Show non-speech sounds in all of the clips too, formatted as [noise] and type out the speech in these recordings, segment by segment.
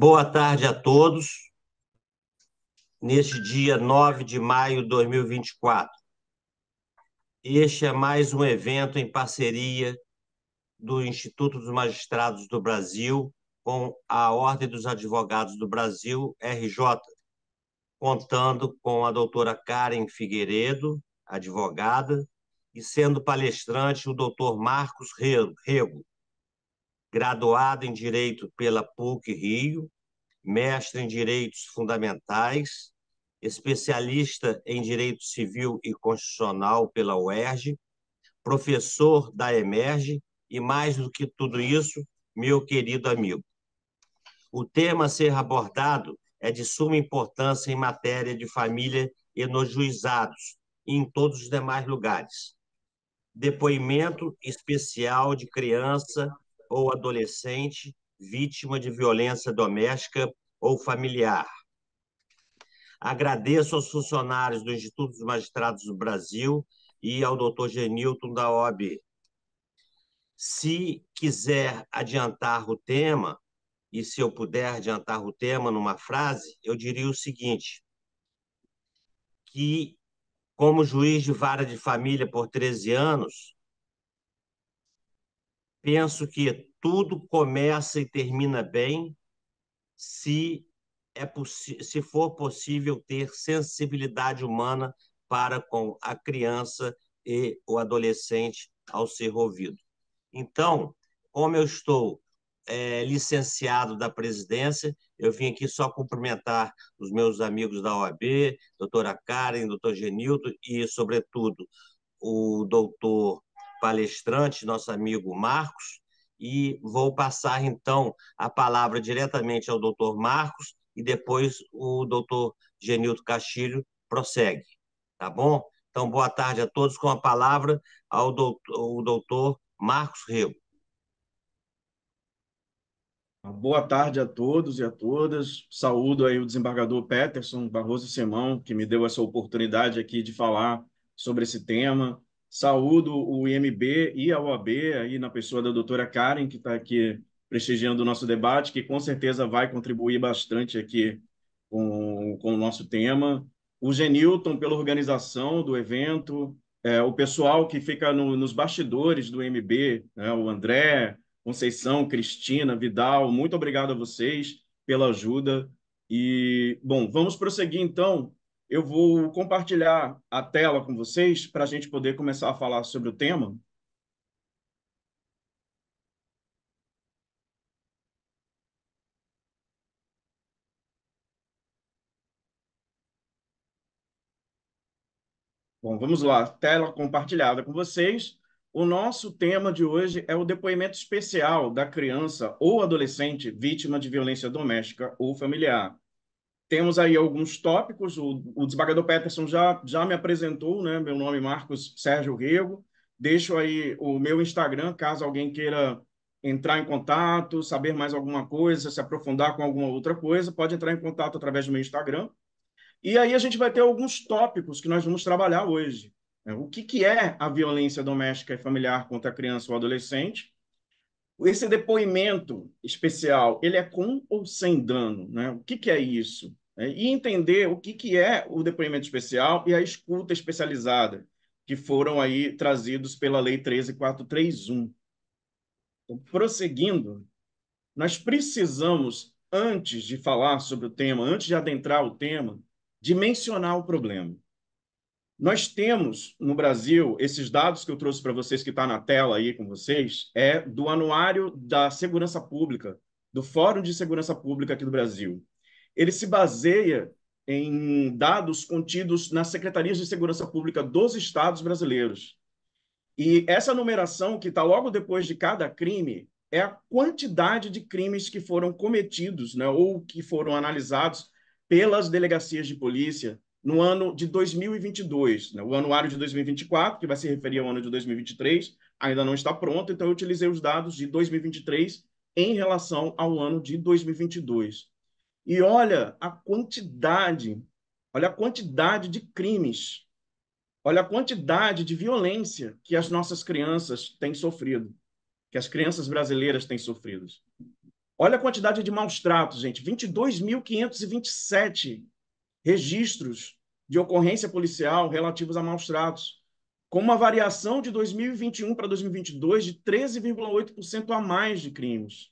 Boa tarde a todos. Neste dia 9 de maio de 2024. Este é mais um evento em parceria do Instituto dos Magistrados do Brasil com a Ordem dos Advogados do Brasil, RJ, contando com a doutora Karen Figueiredo, advogada, e sendo palestrante o doutor Marcos Rego, graduado em Direito pela PUC Rio, mestre em Direitos Fundamentais, especialista em Direito Civil e Constitucional pela UERJ, professor da EMERGE e, mais do que tudo isso, meu querido amigo. O tema a ser abordado é de suma importância em matéria de família e nos juizados e em todos os demais lugares. Depoimento especial de criança ou adolescente vítima de violência doméstica ou familiar. Agradeço aos funcionários do Instituto dos Magistrados do Brasil e ao doutor Genilton da OAB. Se quiser adiantar o tema, e se eu puder adiantar o tema numa frase, eu diria o seguinte: que, como juiz de vara de família por 13 anos, penso que tudo começa e termina bem se é se for possível ter sensibilidade humana para com a criança e o adolescente ao ser ouvido. Então, como eu estou é, licenciado da presidência, eu vim aqui só cumprimentar os meus amigos da OAB, doutora Karen, doutor Genildo e, sobretudo, o doutor palestrante, nosso amigo Marcos, e vou passar então a palavra diretamente ao doutor Marcos e depois o doutor Genilto Castilho prossegue, tá bom? Então, boa tarde a todos, com a palavra ao doutor, doutor Marcos Rego. Boa tarde a todos e a todas. Saúdo aí o desembargador Peterson Barroso Semão que me deu essa oportunidade aqui de falar sobre esse tema. Saúdo o IMB e a OAB, aí na pessoa da doutora Karen, que está aqui prestigiando o nosso debate, que com certeza vai contribuir bastante aqui com, com o nosso tema. O Genilton, pela organização do evento, é, o pessoal que fica no, nos bastidores do IMB né? o André, Conceição, Cristina, Vidal, muito obrigado a vocês pela ajuda. E, bom, vamos prosseguir então eu vou compartilhar a tela com vocês para a gente poder começar a falar sobre o tema. Bom, vamos lá. Tela compartilhada com vocês. O nosso tema de hoje é o depoimento especial da criança ou adolescente vítima de violência doméstica ou familiar. Temos aí alguns tópicos, o, o desembargador Peterson já, já me apresentou, né? meu nome é Marcos Sérgio Rego, deixo aí o meu Instagram, caso alguém queira entrar em contato, saber mais alguma coisa, se aprofundar com alguma outra coisa, pode entrar em contato através do meu Instagram. E aí a gente vai ter alguns tópicos que nós vamos trabalhar hoje. É, o que, que é a violência doméstica e familiar contra a criança ou adolescente? Esse depoimento especial, ele é com ou sem dano? Né? O que, que é isso? né? e entender o que, que é o depoimento especial e a escuta especializada, que foram aí trazidos pela Lei 13431. Então, prosseguindo, nós precisamos, antes de falar sobre o tema, antes de adentrar o tema, dimensionar o problema. Nós temos no Brasil, esses dados que eu trouxe para vocês, que está na tela aí com vocês, é do Anuário da Segurança Pública, do Fórum de Segurança Pública aqui do Brasil ele se baseia em dados contidos nas secretarias de segurança pública dos estados brasileiros. E essa numeração que está logo depois de cada crime é a quantidade de crimes que foram cometidos, né, ou que foram analisados pelas delegacias de polícia no ano de 2022, né? o anuário de 2024, que vai se referir ao ano de 2023, ainda não está pronto, então eu utilizei os dados de 2023 em relação ao ano de 2022. E olha a quantidade, olha a quantidade de crimes, olha a quantidade de violência que as nossas crianças têm sofrido, que as crianças brasileiras têm sofrido. Olha a quantidade de maus tratos, gente. 22.527 registros de ocorrência policial relativos a maus tratos, com uma variação de 2021 para 2022 de 13,8% a mais de crimes.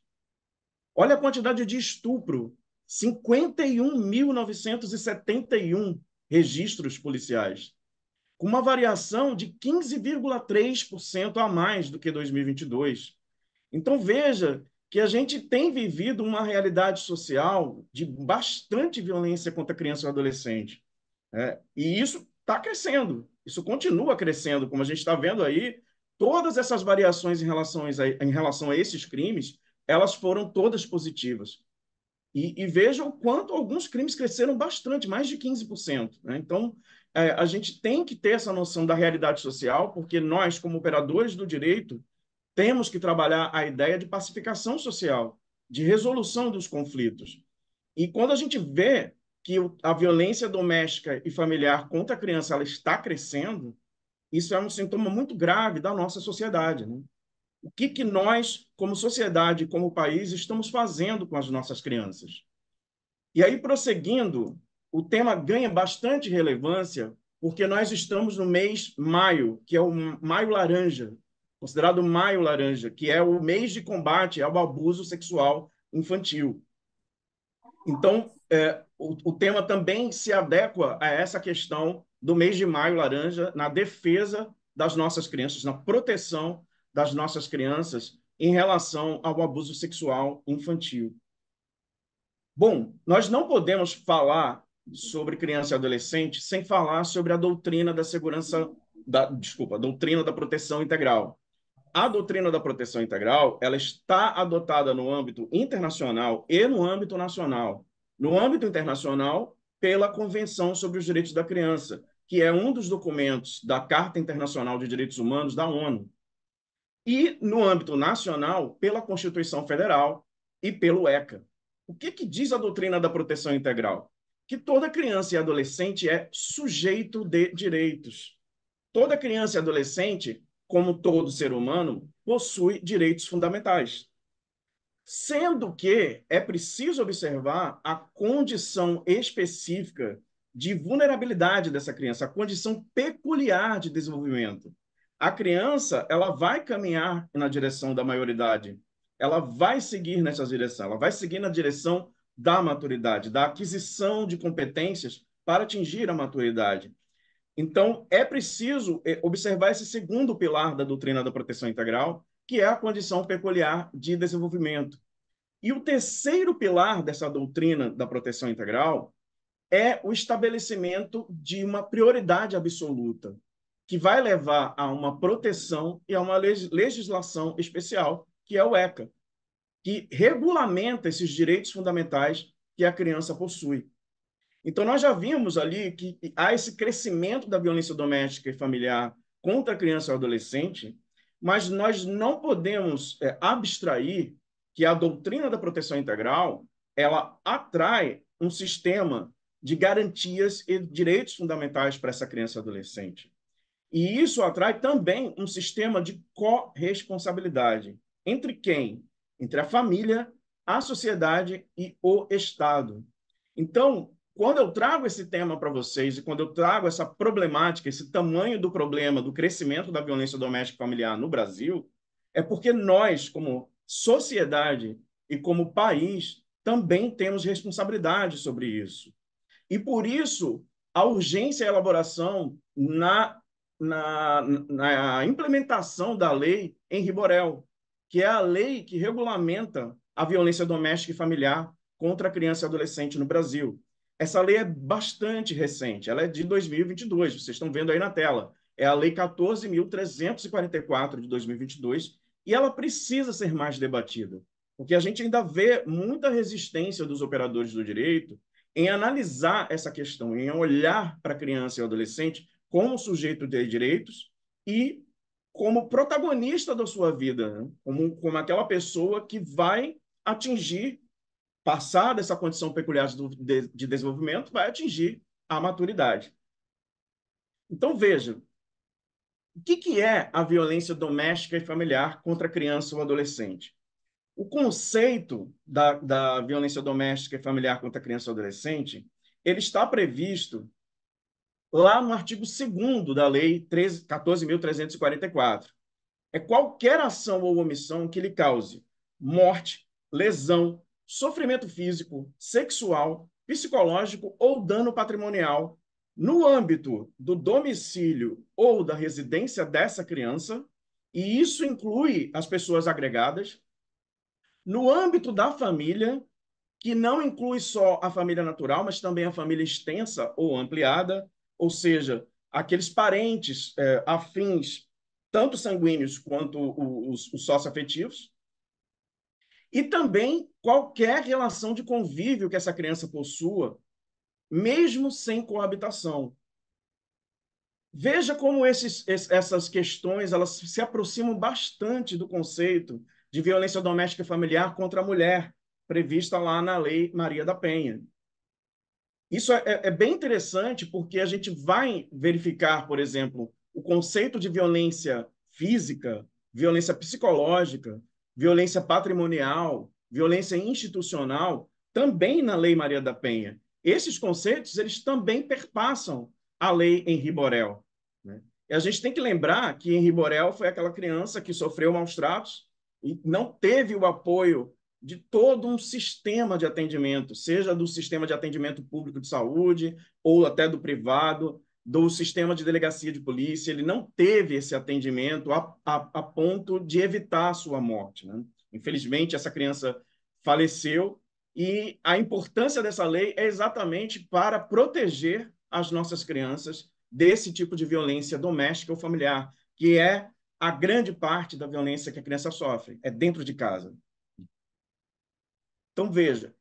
Olha a quantidade de estupro 51.971 registros policiais, com uma variação de 15,3% a mais do que 2022. Então, veja que a gente tem vivido uma realidade social de bastante violência contra criança e adolescente. Né? E isso está crescendo, isso continua crescendo, como a gente está vendo aí, todas essas variações em relação, a, em relação a esses crimes, elas foram todas positivas. E, e vejam quanto alguns crimes cresceram bastante, mais de 15%. Né? Então, é, a gente tem que ter essa noção da realidade social, porque nós, como operadores do direito, temos que trabalhar a ideia de pacificação social, de resolução dos conflitos. E quando a gente vê que a violência doméstica e familiar contra a criança ela está crescendo, isso é um sintoma muito grave da nossa sociedade. Né? o que, que nós, como sociedade, como país, estamos fazendo com as nossas crianças. E aí, prosseguindo, o tema ganha bastante relevância porque nós estamos no mês maio, que é o maio laranja, considerado maio laranja, que é o mês de combate ao abuso sexual infantil. Então, é, o, o tema também se adequa a essa questão do mês de maio laranja na defesa das nossas crianças, na proteção das nossas crianças em relação ao abuso sexual infantil. Bom, nós não podemos falar sobre criança e adolescente sem falar sobre a doutrina da segurança da desculpa, doutrina da proteção integral. A doutrina da proteção integral, ela está adotada no âmbito internacional e no âmbito nacional. No âmbito internacional, pela Convenção sobre os Direitos da Criança, que é um dos documentos da Carta Internacional de Direitos Humanos da ONU. E, no âmbito nacional, pela Constituição Federal e pelo ECA. O que, que diz a doutrina da proteção integral? Que toda criança e adolescente é sujeito de direitos. Toda criança e adolescente, como todo ser humano, possui direitos fundamentais. Sendo que é preciso observar a condição específica de vulnerabilidade dessa criança, a condição peculiar de desenvolvimento a criança ela vai caminhar na direção da maioridade, ela vai seguir nessa direção, ela vai seguir na direção da maturidade, da aquisição de competências para atingir a maturidade. Então, é preciso eh, observar esse segundo pilar da doutrina da proteção integral, que é a condição peculiar de desenvolvimento. E o terceiro pilar dessa doutrina da proteção integral é o estabelecimento de uma prioridade absoluta que vai levar a uma proteção e a uma legislação especial, que é o ECA, que regulamenta esses direitos fundamentais que a criança possui. Então, nós já vimos ali que há esse crescimento da violência doméstica e familiar contra a criança e o adolescente, mas nós não podemos é, abstrair que a doutrina da proteção integral ela atrai um sistema de garantias e direitos fundamentais para essa criança e adolescente. E isso atrai também um sistema de corresponsabilidade entre quem? Entre a família, a sociedade e o Estado. Então, quando eu trago esse tema para vocês e quando eu trago essa problemática, esse tamanho do problema do crescimento da violência doméstica familiar no Brasil, é porque nós, como sociedade e como país, também temos responsabilidade sobre isso. E por isso, a urgência e a elaboração na na, na implementação da lei Henri Borel, que é a lei que regulamenta a violência doméstica e familiar contra a criança e adolescente no Brasil. Essa lei é bastante recente, ela é de 2022, vocês estão vendo aí na tela. É a Lei 14.344 de 2022 e ela precisa ser mais debatida, porque a gente ainda vê muita resistência dos operadores do direito em analisar essa questão, em olhar para a criança e o adolescente como sujeito de direitos e como protagonista da sua vida, né? como, como aquela pessoa que vai atingir, passar dessa condição peculiar de, de desenvolvimento, vai atingir a maturidade. Então, veja, o que, que é a violência doméstica e familiar contra a criança ou adolescente? O conceito da, da violência doméstica e familiar contra a criança ou adolescente, ele está previsto lá no artigo 2 da Lei 14.344. É qualquer ação ou omissão que lhe cause morte, lesão, sofrimento físico, sexual, psicológico ou dano patrimonial no âmbito do domicílio ou da residência dessa criança, e isso inclui as pessoas agregadas, no âmbito da família, que não inclui só a família natural, mas também a família extensa ou ampliada, ou seja, aqueles parentes é, afins, tanto sanguíneos quanto os, os afetivos e também qualquer relação de convívio que essa criança possua, mesmo sem coabitação. Veja como esses, essas questões elas se aproximam bastante do conceito de violência doméstica e familiar contra a mulher, prevista lá na Lei Maria da Penha. Isso é, é, é, bem interessante porque a gente vai verificar, por exemplo, o conceito de violência física, violência psicológica, violência patrimonial, violência institucional, também na Lei Maria da Penha. Esses conceitos eles também perpassam a Lei Henri Borel. Né? E a gente tem que lembrar que Henri Borel foi aquela criança que sofreu maus tratos e não teve o apoio de todo um sistema de atendimento, seja do sistema de atendimento público de saúde ou até do privado, do sistema de delegacia de polícia, ele não teve esse atendimento a, a, a ponto de evitar a sua morte. Né? Infelizmente, essa criança faleceu e a importância dessa lei é exatamente para proteger as nossas crianças desse tipo de violência doméstica ou familiar, que é a grande parte da violência que a criança sofre, é dentro de casa. Então, veja,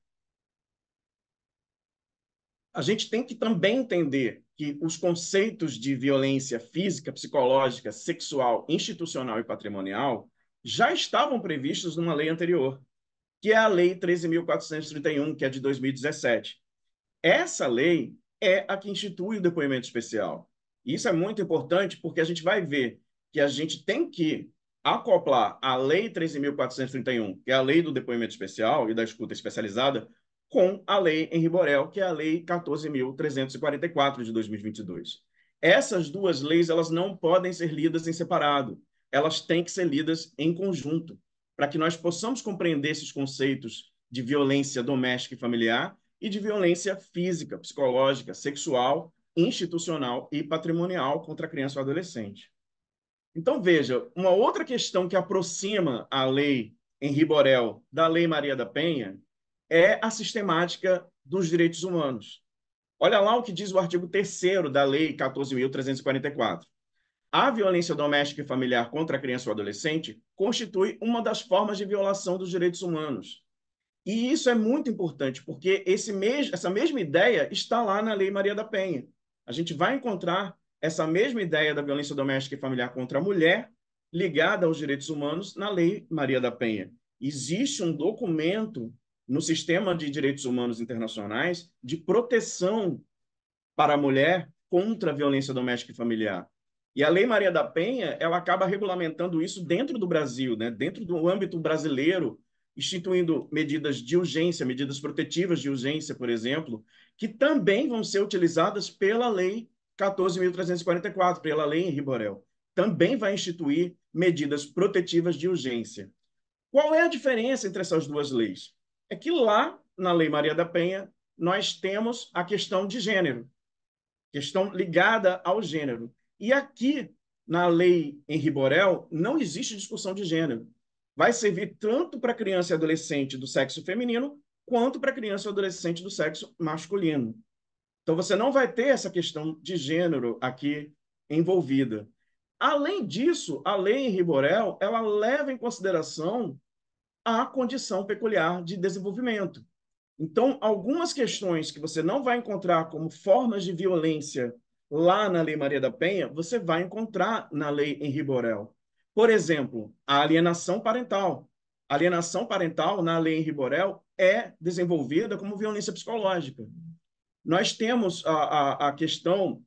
a gente tem que também entender que os conceitos de violência física, psicológica, sexual, institucional e patrimonial já estavam previstos numa lei anterior, que é a Lei 13.431, que é de 2017. Essa lei é a que institui o depoimento especial. E isso é muito importante porque a gente vai ver que a gente tem que acoplar a Lei 13.431, que é a lei do depoimento especial e da escuta especializada, com a Lei Henri Borel, que é a Lei 14.344 de 2022. Essas duas leis elas não podem ser lidas em separado, elas têm que ser lidas em conjunto, para que nós possamos compreender esses conceitos de violência doméstica e familiar e de violência física, psicológica, sexual, institucional e patrimonial contra a criança ou adolescente. Então, veja, uma outra questão que aproxima a lei Henri Borel da Lei Maria da Penha é a sistemática dos direitos humanos. Olha lá o que diz o artigo 3 da Lei 14.344. A violência doméstica e familiar contra a criança ou adolescente constitui uma das formas de violação dos direitos humanos. E isso é muito importante, porque esse essa mesma ideia está lá na Lei Maria da Penha. A gente vai encontrar essa mesma ideia da violência doméstica e familiar contra a mulher ligada aos direitos humanos na Lei Maria da Penha. Existe um documento no sistema de direitos humanos internacionais de proteção para a mulher contra a violência doméstica e familiar. E a Lei Maria da Penha, ela acaba regulamentando isso dentro do Brasil, né? dentro do âmbito brasileiro, instituindo medidas de urgência, medidas protetivas de urgência, por exemplo, que também vão ser utilizadas pela lei 14.344 pela lei em Borel, também vai instituir medidas protetivas de urgência. Qual é a diferença entre essas duas leis? É que lá, na Lei Maria da Penha, nós temos a questão de gênero, questão ligada ao gênero. E aqui, na Lei em Borel, não existe discussão de gênero. Vai servir tanto para criança e adolescente do sexo feminino, quanto para criança e adolescente do sexo masculino. Então, você não vai ter essa questão de gênero aqui envolvida. Além disso, a lei em Riborel, ela leva em consideração a condição peculiar de desenvolvimento. Então, algumas questões que você não vai encontrar como formas de violência lá na Lei Maria da Penha, você vai encontrar na Lei em Riborel. Por exemplo, a alienação parental. A alienação parental na Lei em Riborel é desenvolvida como violência psicológica. Nós temos a, a, a questão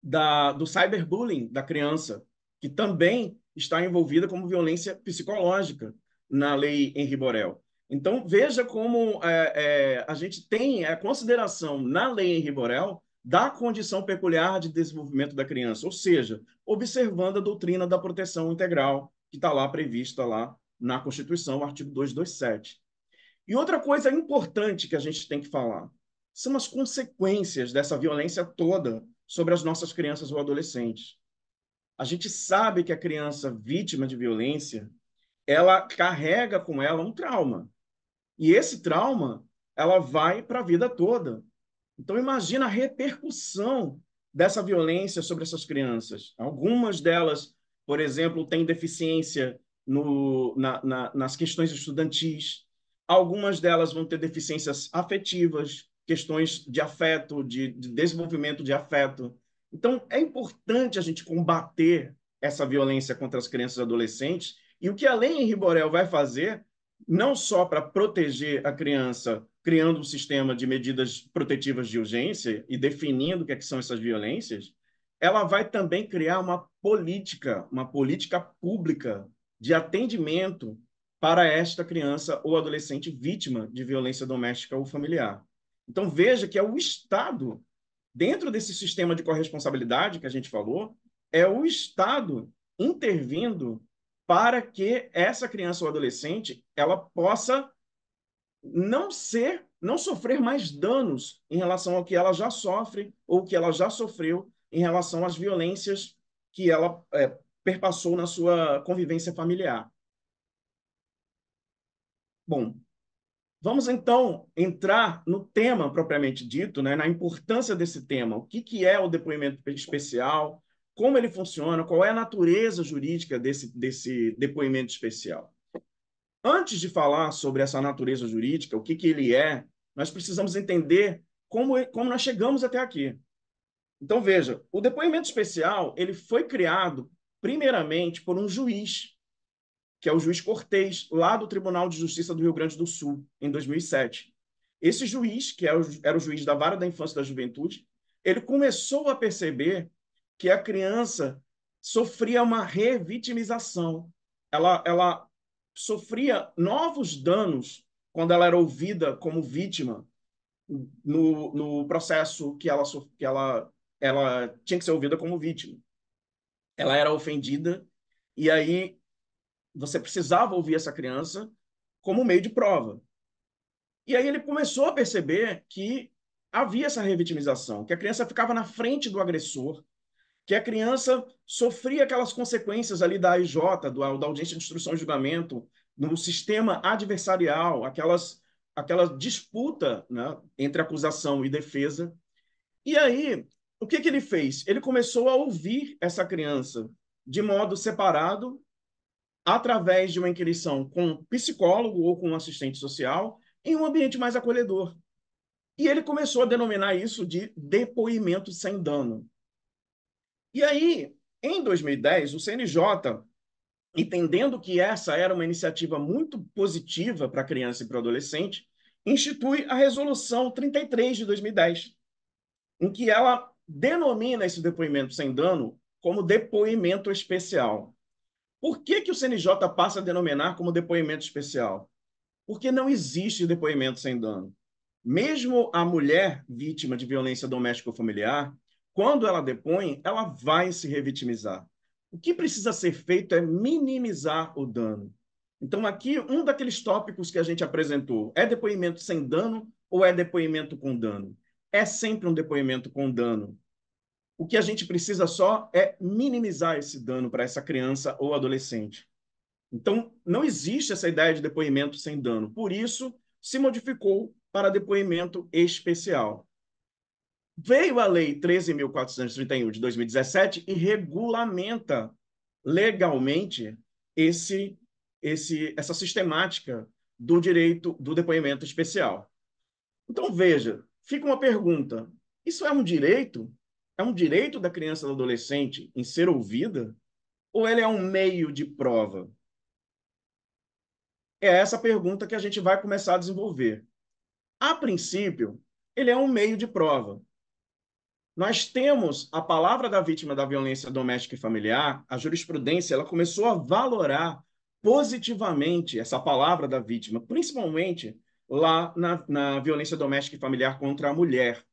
da, do cyberbullying da criança, que também está envolvida como violência psicológica na lei Henri Borel. Então, veja como é, é, a gente tem é, a consideração na lei Henri Borel da condição peculiar de desenvolvimento da criança, ou seja, observando a doutrina da proteção integral que está lá prevista lá na Constituição, artigo 227. E outra coisa importante que a gente tem que falar, são as consequências dessa violência toda sobre as nossas crianças ou adolescentes. A gente sabe que a criança vítima de violência, ela carrega com ela um trauma. E esse trauma, ela vai para a vida toda. Então imagina a repercussão dessa violência sobre essas crianças. Algumas delas, por exemplo, têm deficiência no, na, na, nas questões estudantis. Algumas delas vão ter deficiências afetivas, questões de afeto, de, de desenvolvimento de afeto. Então, é importante a gente combater essa violência contra as crianças e adolescentes. E o que a Lei Henri Riborel vai fazer, não só para proteger a criança, criando um sistema de medidas protetivas de urgência e definindo o que, é que são essas violências, ela vai também criar uma política, uma política pública de atendimento para esta criança ou adolescente vítima de violência doméstica ou familiar. Então veja que é o Estado, dentro desse sistema de corresponsabilidade que a gente falou, é o Estado intervindo para que essa criança ou adolescente ela possa não ser, não sofrer mais danos em relação ao que ela já sofre ou que ela já sofreu em relação às violências que ela é, perpassou na sua convivência familiar. Bom, Vamos então entrar no tema propriamente dito, né, na importância desse tema. O que, que é o depoimento especial? Como ele funciona? Qual é a natureza jurídica desse, desse depoimento especial? Antes de falar sobre essa natureza jurídica, o que, que ele é, nós precisamos entender como, como nós chegamos até aqui. Então, veja, o depoimento especial ele foi criado primeiramente por um juiz que é o juiz Cortez, lá do Tribunal de Justiça do Rio Grande do Sul, em 2007. Esse juiz, que era o juiz da Vara da Infância e da Juventude, ele começou a perceber que a criança sofria uma revitimização. Ela, ela sofria novos danos quando ela era ouvida como vítima no, no processo que ela, que ela, ela tinha que ser ouvida como vítima. Ela era ofendida e aí você precisava ouvir essa criança como meio de prova. E aí ele começou a perceber que havia essa revitimização, que a criança ficava na frente do agressor, que a criança sofria aquelas consequências ali da ij do, da audiência de instrução e julgamento, no sistema adversarial, aquelas, aquela disputa né, entre acusação e defesa. E aí, o que, que ele fez? Ele começou a ouvir essa criança de modo separado através de uma inquirição com um psicólogo ou com um assistente social, em um ambiente mais acolhedor. E ele começou a denominar isso de depoimento sem dano. E aí, em 2010, o CNJ, entendendo que essa era uma iniciativa muito positiva para criança e para adolescente, institui a Resolução 33 de 2010, em que ela denomina esse depoimento sem dano como depoimento especial. Por que, que o CNJ passa a denominar como depoimento especial? Porque não existe depoimento sem dano. Mesmo a mulher vítima de violência doméstica ou familiar, quando ela depõe, ela vai se revitimizar. O que precisa ser feito é minimizar o dano. Então, aqui, um daqueles tópicos que a gente apresentou é depoimento sem dano ou é depoimento com dano? É sempre um depoimento com dano, o que a gente precisa só é minimizar esse dano para essa criança ou adolescente. Então, não existe essa ideia de depoimento sem dano. Por isso, se modificou para depoimento especial. Veio a Lei 13.431 de 2017 e regulamenta legalmente esse, esse, essa sistemática do direito do depoimento especial. Então, veja, fica uma pergunta: isso é um direito? é um direito da criança e do adolescente em ser ouvida? Ou ele é um meio de prova? É essa pergunta que a gente vai começar a desenvolver. A princípio, ele é um meio de prova. Nós temos a palavra da vítima da violência doméstica e familiar, a jurisprudência, ela começou a valorar positivamente essa palavra da vítima, principalmente lá na, na violência doméstica e familiar contra a mulher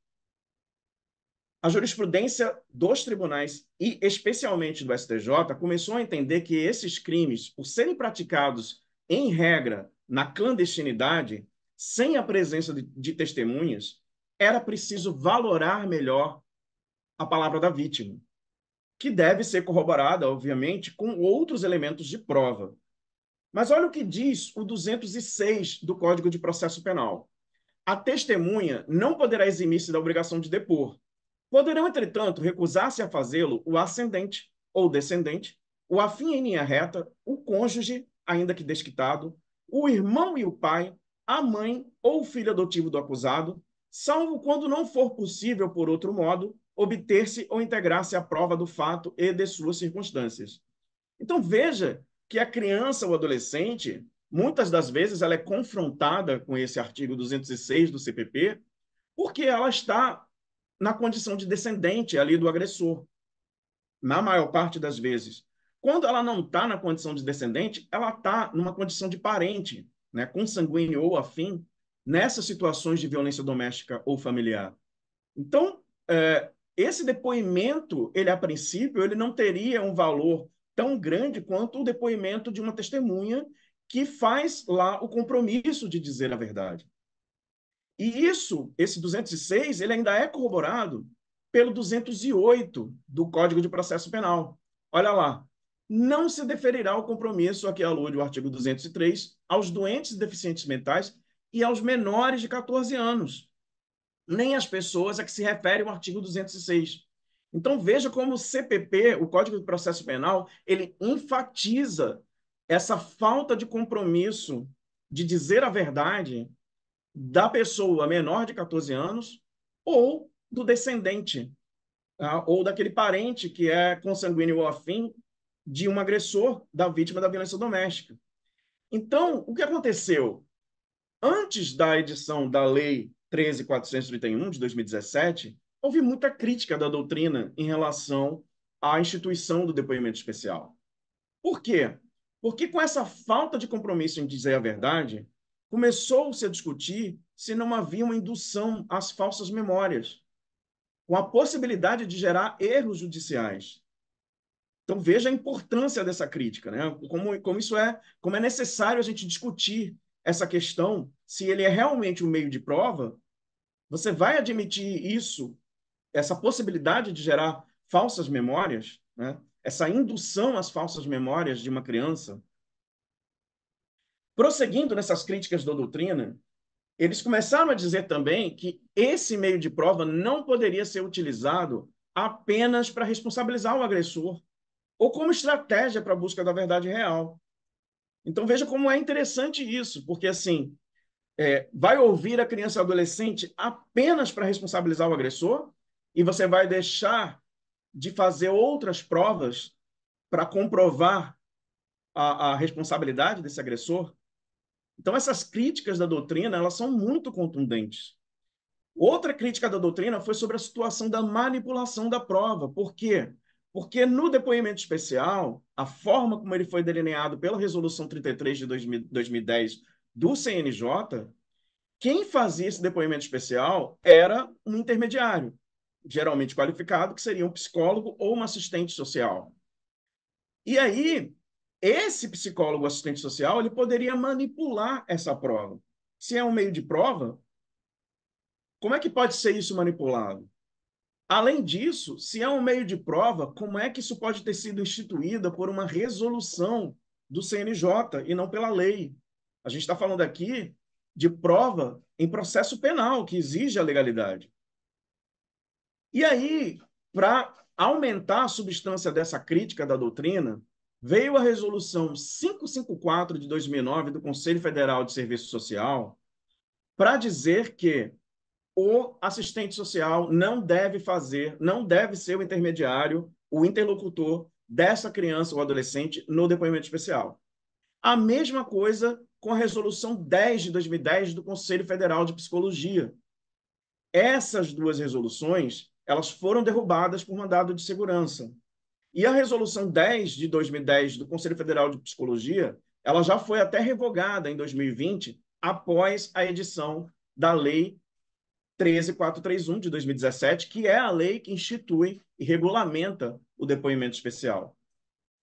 a jurisprudência dos tribunais e especialmente do STJ começou a entender que esses crimes, por serem praticados em regra na clandestinidade, sem a presença de, de testemunhas, era preciso valorar melhor a palavra da vítima, que deve ser corroborada, obviamente, com outros elementos de prova. Mas olha o que diz o 206 do Código de Processo Penal. A testemunha não poderá eximir-se da obrigação de depor, poderão entretanto, recusar-se a fazê-lo, o ascendente ou descendente, o afim em linha reta, o cônjuge, ainda que desquitado, o irmão e o pai, a mãe ou o filho adotivo do acusado, salvo quando não for possível, por outro modo, obter-se ou integrar-se à prova do fato e de suas circunstâncias. Então veja que a criança ou adolescente, muitas das vezes, ela é confrontada com esse artigo 206 do CPP, porque ela está na condição de descendente ali do agressor, na maior parte das vezes. Quando ela não está na condição de descendente, ela está numa condição de parente, né, consanguíneo ou afim, nessas situações de violência doméstica ou familiar. Então, é, esse depoimento, ele a princípio, ele não teria um valor tão grande quanto o depoimento de uma testemunha que faz lá o compromisso de dizer a verdade. E isso, esse 206, ele ainda é corroborado pelo 208 do Código de Processo Penal. Olha lá. Não se deferirá o compromisso a que alude o artigo 203 aos doentes deficientes mentais e aos menores de 14 anos, nem às pessoas a que se refere o artigo 206. Então veja como o CPP, o Código de Processo Penal, ele enfatiza essa falta de compromisso de dizer a verdade da pessoa menor de 14 anos ou do descendente, tá? ou daquele parente que é consanguíneo ou afim de um agressor da vítima da violência doméstica. Então, o que aconteceu? Antes da edição da Lei 13.431, de 2017, houve muita crítica da doutrina em relação à instituição do depoimento especial. Por quê? Porque com essa falta de compromisso em dizer a verdade, começou-se a discutir se não havia uma indução às falsas memórias, com a possibilidade de gerar erros judiciais. Então veja a importância dessa crítica, né? Como, como isso é, como é necessário a gente discutir essa questão, se ele é realmente um meio de prova, você vai admitir isso, essa possibilidade de gerar falsas memórias, né? Essa indução às falsas memórias de uma criança, Prosseguindo nessas críticas da doutrina, eles começaram a dizer também que esse meio de prova não poderia ser utilizado apenas para responsabilizar o agressor ou como estratégia para a busca da verdade real. Então veja como é interessante isso, porque assim é, vai ouvir a criança adolescente apenas para responsabilizar o agressor e você vai deixar de fazer outras provas para comprovar a, a responsabilidade desse agressor então, essas críticas da doutrina elas são muito contundentes. Outra crítica da doutrina foi sobre a situação da manipulação da prova. Por quê? Porque no depoimento especial, a forma como ele foi delineado pela Resolução 33 de 2010 do CNJ, quem fazia esse depoimento especial era um intermediário, geralmente qualificado, que seria um psicólogo ou um assistente social. E aí, esse psicólogo assistente social, ele poderia manipular essa prova. Se é um meio de prova, como é que pode ser isso manipulado? Além disso, se é um meio de prova, como é que isso pode ter sido instituída por uma resolução do CNJ e não pela lei? A gente está falando aqui de prova em processo penal, que exige a legalidade. E aí, para aumentar a substância dessa crítica da doutrina, veio a resolução 554 de 2009 do Conselho Federal de Serviço Social para dizer que o assistente social não deve fazer, não deve ser o intermediário, o interlocutor dessa criança ou adolescente no depoimento especial. A mesma coisa com a resolução 10 de 2010 do Conselho Federal de Psicologia. Essas duas resoluções, elas foram derrubadas por mandado de segurança. E a resolução 10 de 2010 do Conselho Federal de Psicologia, ela já foi até revogada em 2020, após a edição da Lei 13431 de 2017, que é a lei que institui e regulamenta o depoimento especial.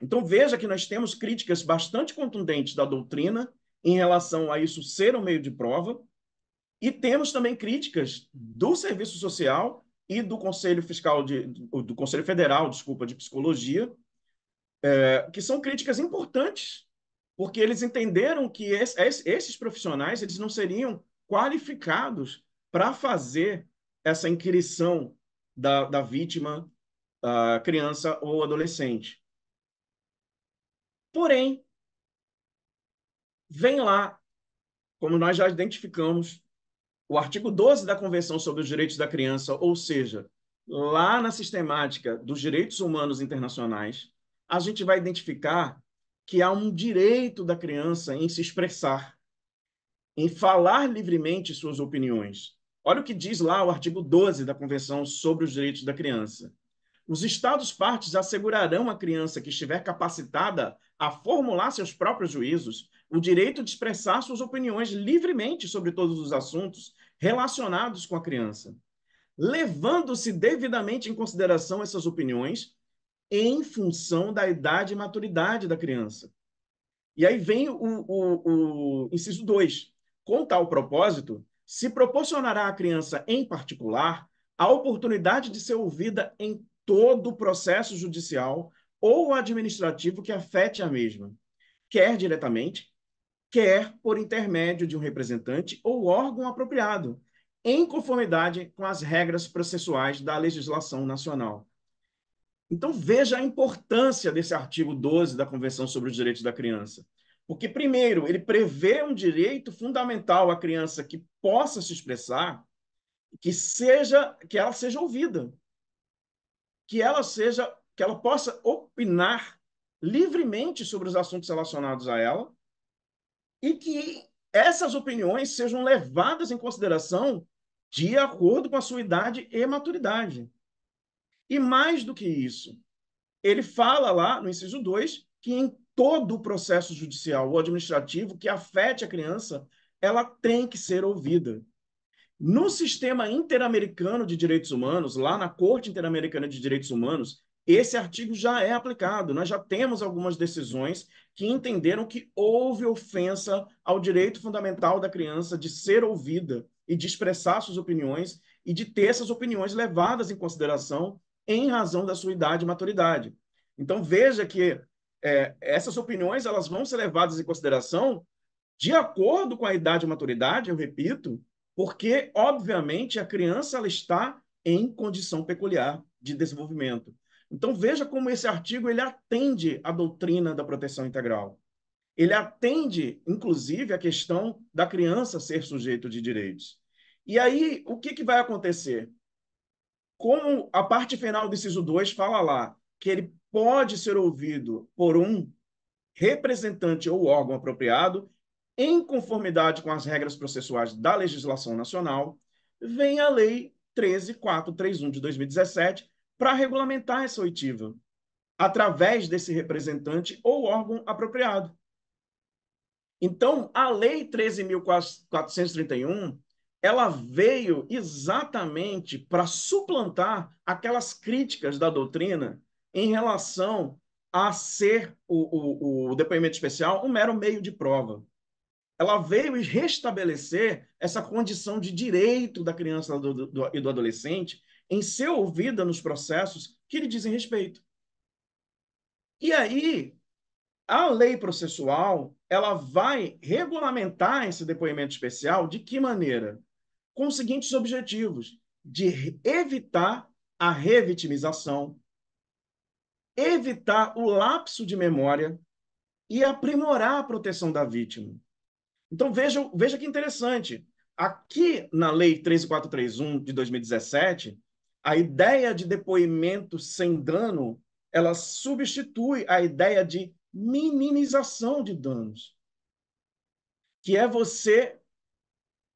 Então veja que nós temos críticas bastante contundentes da doutrina em relação a isso ser um meio de prova, e temos também críticas do serviço social e do Conselho Fiscal de, do Conselho Federal, desculpa, de Psicologia, é, que são críticas importantes, porque eles entenderam que esses profissionais eles não seriam qualificados para fazer essa inquirição da, da vítima, uh, criança ou adolescente. Porém, vem lá, como nós já identificamos o artigo 12 da Convenção sobre os Direitos da Criança, ou seja, lá na sistemática dos direitos humanos internacionais, a gente vai identificar que há um direito da criança em se expressar, em falar livremente suas opiniões. Olha o que diz lá o artigo 12 da Convenção sobre os Direitos da Criança. Os Estados partes assegurarão à criança que estiver capacitada a formular seus próprios juízos o direito de expressar suas opiniões livremente sobre todos os assuntos relacionados com a criança, levando-se devidamente em consideração essas opiniões em função da idade e maturidade da criança. E aí vem o, o, o inciso 2. Com tal propósito, se proporcionará à criança em particular a oportunidade de ser ouvida em todo o processo judicial ou administrativo que afete a mesma, quer diretamente, quer por intermédio de um representante ou órgão apropriado, em conformidade com as regras processuais da legislação nacional. Então, veja a importância desse artigo 12 da Convenção sobre os Direitos da Criança. Porque, primeiro, ele prevê um direito fundamental à criança que possa se expressar, que seja que ela seja ouvida, que ela seja que ela possa opinar livremente sobre os assuntos relacionados a ela e que essas opiniões sejam levadas em consideração de acordo com a sua idade e maturidade. E mais do que isso, ele fala lá no inciso 2 que em todo o processo judicial ou administrativo que afete a criança, ela tem que ser ouvida. No sistema interamericano de direitos humanos, lá na Corte Interamericana de Direitos Humanos, esse artigo já é aplicado. Nós já temos algumas decisões que entenderam que houve ofensa ao direito fundamental da criança de ser ouvida e de expressar suas opiniões e de ter essas opiniões levadas em consideração em razão da sua idade e maturidade. Então veja que é, essas opiniões elas vão ser levadas em consideração de acordo com a idade e maturidade, eu repito, porque obviamente a criança ela está em condição peculiar de desenvolvimento. Então veja como esse artigo ele atende à doutrina da proteção integral. Ele atende, inclusive, à questão da criança ser sujeito de direitos. E aí, o que, que vai acontecer? Como a parte final do inciso 2 fala lá que ele pode ser ouvido por um representante ou órgão apropriado, em conformidade com as regras processuais da legislação nacional, vem a Lei 13431 de 2017, para regulamentar essa oitiva, através desse representante ou órgão apropriado. Então, a Lei 13.431, ela veio exatamente para suplantar aquelas críticas da doutrina em relação a ser o, o, o depoimento especial um mero meio de prova. Ela veio restabelecer essa condição de direito da criança e do, do, do adolescente em ser ouvida nos processos que lhe dizem respeito. E aí, a lei processual, ela vai regulamentar esse depoimento especial de que maneira? Com os seguintes objetivos: de evitar a revitimização, evitar o lapso de memória e aprimorar a proteção da vítima. Então veja, veja que interessante. Aqui na Lei 13431 de 2017, a ideia de depoimento sem dano, ela substitui a ideia de minimização de danos, que é você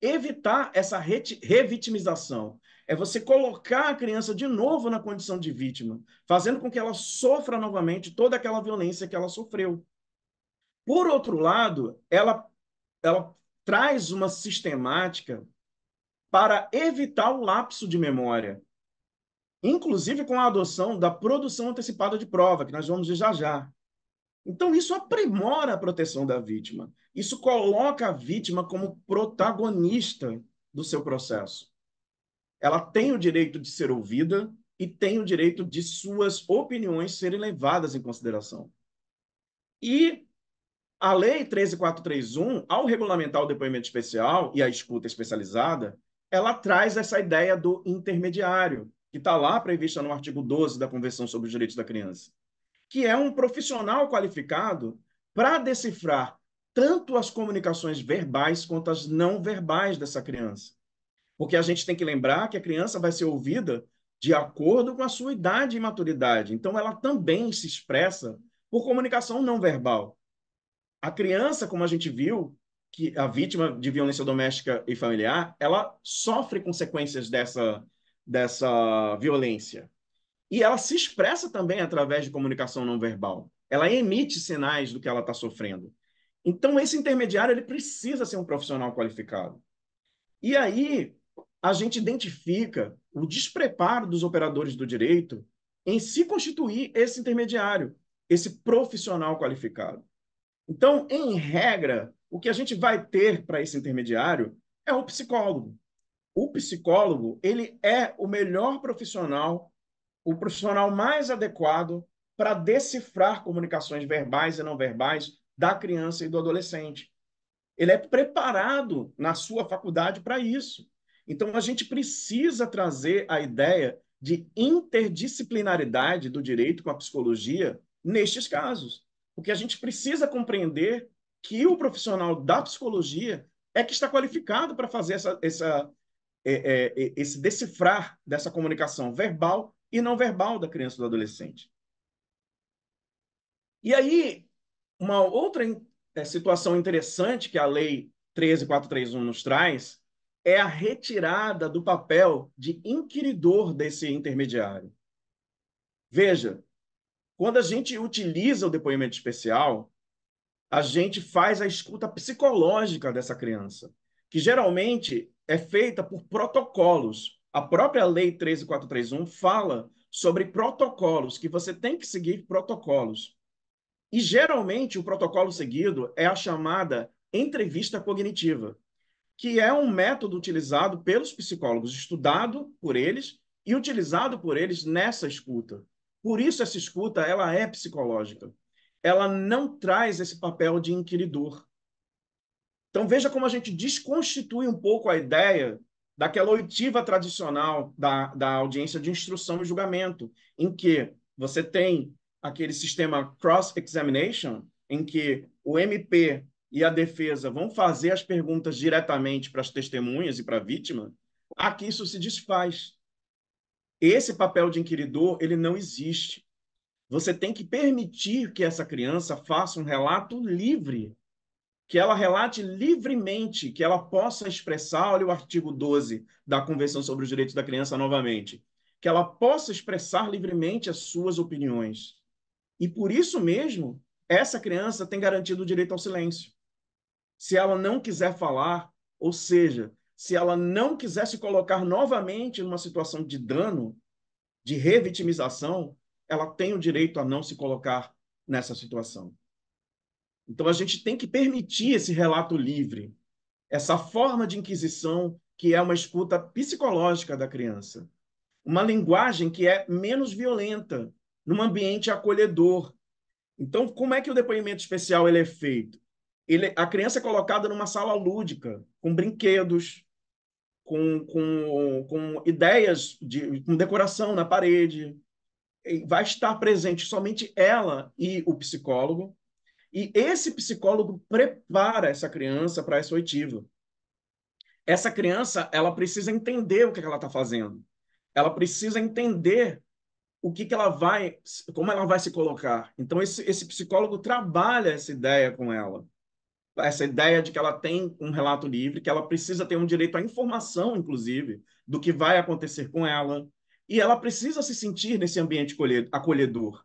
evitar essa revitimização. É você colocar a criança de novo na condição de vítima, fazendo com que ela sofra novamente toda aquela violência que ela sofreu. Por outro lado, ela, ela traz uma sistemática para evitar o lapso de memória inclusive com a adoção da produção antecipada de prova, que nós vamos ver já já. Então, isso aprimora a proteção da vítima. Isso coloca a vítima como protagonista do seu processo. Ela tem o direito de ser ouvida e tem o direito de suas opiniões serem levadas em consideração. E a Lei 13431, ao regulamentar o depoimento especial e a escuta especializada, ela traz essa ideia do intermediário, que está lá prevista no artigo 12 da Convenção sobre os Direitos da Criança, que é um profissional qualificado para decifrar tanto as comunicações verbais quanto as não verbais dessa criança. Porque a gente tem que lembrar que a criança vai ser ouvida de acordo com a sua idade e maturidade. Então, ela também se expressa por comunicação não verbal. A criança, como a gente viu, que a vítima de violência doméstica e familiar, ela sofre consequências dessa dessa violência. E ela se expressa também através de comunicação não verbal. Ela emite sinais do que ela está sofrendo. Então, esse intermediário ele precisa ser um profissional qualificado. E aí, a gente identifica o despreparo dos operadores do direito em se constituir esse intermediário, esse profissional qualificado. Então, em regra, o que a gente vai ter para esse intermediário é o psicólogo o psicólogo ele é o melhor profissional, o profissional mais adequado para decifrar comunicações verbais e não verbais da criança e do adolescente. Ele é preparado na sua faculdade para isso. Então a gente precisa trazer a ideia de interdisciplinaridade do direito com a psicologia nestes casos, porque a gente precisa compreender que o profissional da psicologia é que está qualificado para fazer essa, essa é, é, é, esse decifrar dessa comunicação verbal e não verbal da criança e do adolescente. E aí, uma outra é, situação interessante que a Lei 13431 nos traz é a retirada do papel de inquiridor desse intermediário. Veja, quando a gente utiliza o depoimento especial, a gente faz a escuta psicológica dessa criança, que geralmente é feita por protocolos. A própria Lei 13431 fala sobre protocolos, que você tem que seguir protocolos. E geralmente o protocolo seguido é a chamada entrevista cognitiva, que é um método utilizado pelos psicólogos, estudado por eles e utilizado por eles nessa escuta. Por isso essa escuta ela é psicológica. Ela não traz esse papel de inquiridor. Então veja como a gente desconstitui um pouco a ideia daquela oitiva tradicional da, da audiência de instrução e julgamento, em que você tem aquele sistema cross-examination, em que o MP e a defesa vão fazer as perguntas diretamente para as testemunhas e para a vítima, aqui isso se desfaz. Esse papel de inquiridor, ele não existe. Você tem que permitir que essa criança faça um relato livre que ela relate livremente, que ela possa expressar, olha o artigo 12 da Convenção sobre os Direitos da Criança novamente, que ela possa expressar livremente as suas opiniões. E por isso mesmo, essa criança tem garantido o direito ao silêncio. Se ela não quiser falar, ou seja, se ela não quiser se colocar novamente numa situação de dano, de revitimização, ela tem o direito a não se colocar nessa situação. Então a gente tem que permitir esse relato livre, essa forma de inquisição que é uma escuta psicológica da criança, uma linguagem que é menos violenta, num ambiente acolhedor. Então, como é que o depoimento especial ele é feito? Ele, a criança é colocada numa sala lúdica, com brinquedos, com, com, com ideias de com decoração na parede. Vai estar presente somente ela e o psicólogo, e esse psicólogo prepara essa criança para essa oitiva. Essa criança, ela precisa entender o que ela está fazendo. Ela precisa entender o que, que ela vai, como ela vai se colocar. Então, esse, esse psicólogo trabalha essa ideia com ela. Essa ideia de que ela tem um relato livre, que ela precisa ter um direito à informação, inclusive, do que vai acontecer com ela. E ela precisa se sentir nesse ambiente acolhedor.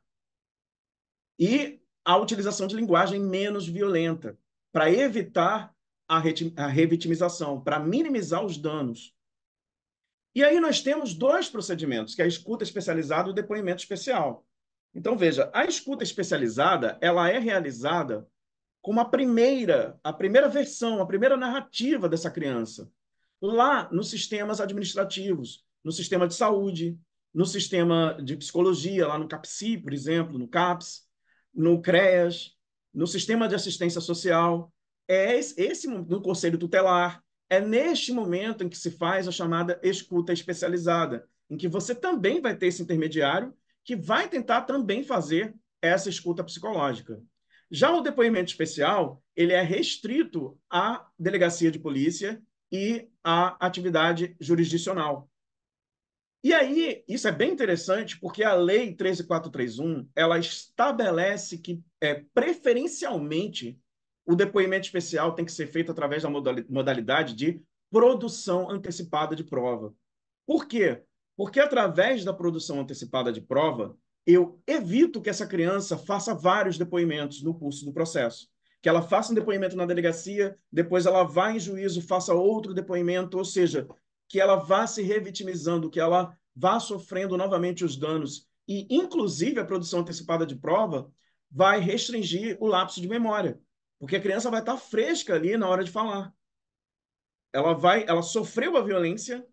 E a utilização de linguagem menos violenta, para evitar a, a revitimização, para minimizar os danos. E aí nós temos dois procedimentos, que é a escuta especializada e o depoimento especial. Então, veja, a escuta especializada ela é realizada como a primeira, a primeira versão, a primeira narrativa dessa criança, lá nos sistemas administrativos, no sistema de saúde, no sistema de psicologia, lá no CAPSI, por exemplo, no CAPS, no CREAS, no sistema de assistência social, é esse, no conselho tutelar, é neste momento em que se faz a chamada escuta especializada, em que você também vai ter esse intermediário que vai tentar também fazer essa escuta psicológica. Já o depoimento especial, ele é restrito à delegacia de polícia e à atividade jurisdicional. E aí, isso é bem interessante, porque a Lei 13431, ela estabelece que, é, preferencialmente, o depoimento especial tem que ser feito através da modalidade de produção antecipada de prova. Por quê? Porque através da produção antecipada de prova, eu evito que essa criança faça vários depoimentos no curso do processo. Que ela faça um depoimento na delegacia, depois ela vá em juízo, faça outro depoimento, ou seja, que ela vá se revitimizando, que ela vá sofrendo novamente os danos. E, inclusive, a produção antecipada de prova vai restringir o lapso de memória, porque a criança vai estar fresca ali na hora de falar. Ela vai, ela sofreu a violência,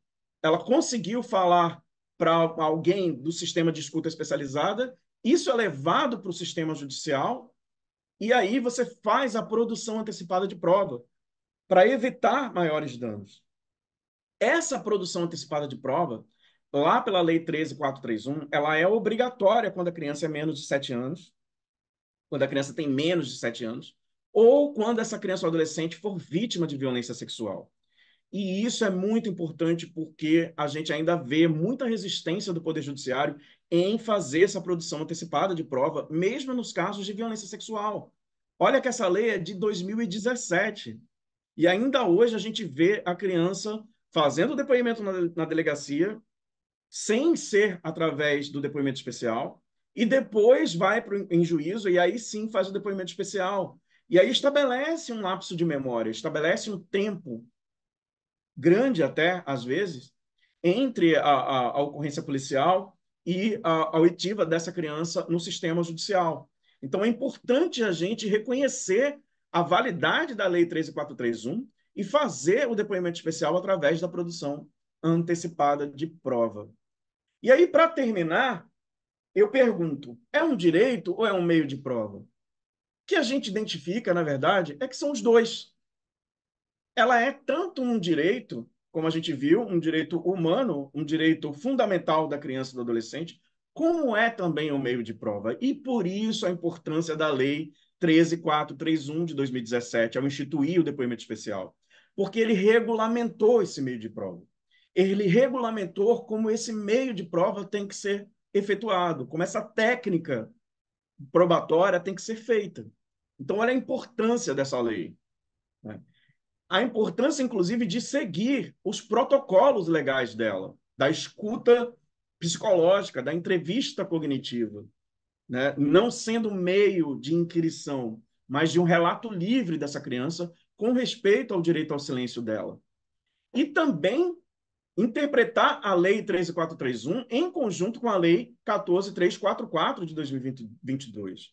ela conseguiu falar para alguém do sistema de escuta especializada, isso é levado para o sistema judicial, e aí você faz a produção antecipada de prova para evitar maiores danos. Essa produção antecipada de prova, lá pela Lei 13431, ela é obrigatória quando a criança é menos de 7 anos, quando a criança tem menos de 7 anos, ou quando essa criança ou adolescente for vítima de violência sexual. E isso é muito importante porque a gente ainda vê muita resistência do Poder Judiciário em fazer essa produção antecipada de prova, mesmo nos casos de violência sexual. Olha que essa lei é de 2017. E ainda hoje a gente vê a criança fazendo o depoimento na, na delegacia, sem ser através do depoimento especial, e depois vai para em juízo e aí sim faz o depoimento especial. E aí estabelece um lapso de memória, estabelece um tempo grande até, às vezes, entre a, a, a ocorrência policial e a, a oitiva dessa criança no sistema judicial. Então, é importante a gente reconhecer a validade da Lei 13431 e fazer o depoimento especial através da produção antecipada de prova. E aí, para terminar, eu pergunto: é um direito ou é um meio de prova? O que a gente identifica, na verdade, é que são os dois. Ela é tanto um direito, como a gente viu, um direito humano, um direito fundamental da criança e do adolescente, como é também um meio de prova. E por isso a importância da lei 13431 de 2017 ao instituir o depoimento especial porque ele regulamentou esse meio de prova. Ele regulamentou como esse meio de prova tem que ser efetuado, como essa técnica probatória tem que ser feita. Então, olha a importância dessa lei. Né? A importância, inclusive, de seguir os protocolos legais dela, da escuta psicológica, da entrevista cognitiva, né? não sendo meio de inquirição, mas de um relato livre dessa criança com respeito ao direito ao silêncio dela. E também interpretar a Lei 13431 em conjunto com a Lei 14344 de 2022,